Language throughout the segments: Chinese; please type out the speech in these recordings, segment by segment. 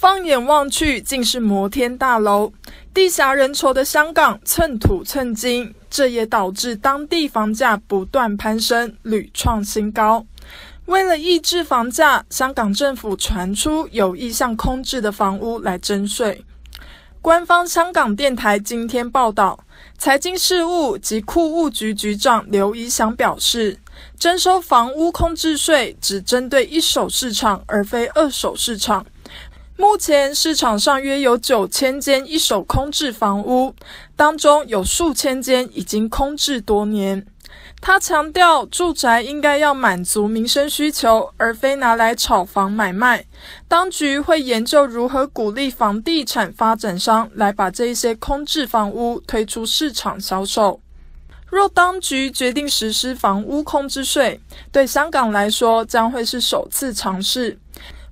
放眼望去，竟是摩天大楼。地狭人稠的香港，寸土寸金，这也导致当地房价不断攀升，屡创新高。为了抑制房价，香港政府传出有意向空置的房屋来征税。官方香港电台今天报道，财经事务及库务局局长刘宜祥表示，征收房屋空置税只针对一手市场，而非二手市场。目前市场上约有九千间一手空置房屋，当中有数千间已经空置多年。他强调，住宅应该要满足民生需求，而非拿来炒房买卖。当局会研究如何鼓励房地产发展商来把这一些空置房屋推出市场销售。若当局决定实施房屋空置税，对香港来说将会是首次尝试。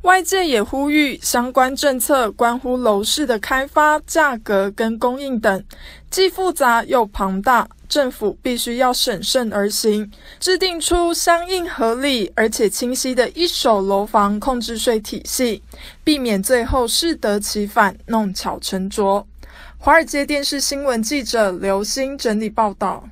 外界也呼吁，相关政策关乎楼市的开发价格跟供应等，既复杂又庞大，政府必须要审慎而行，制定出相应合理而且清晰的一手楼房控制税体系，避免最后适得其反、弄巧成拙。华尔街电视新闻记者刘欣整理报道。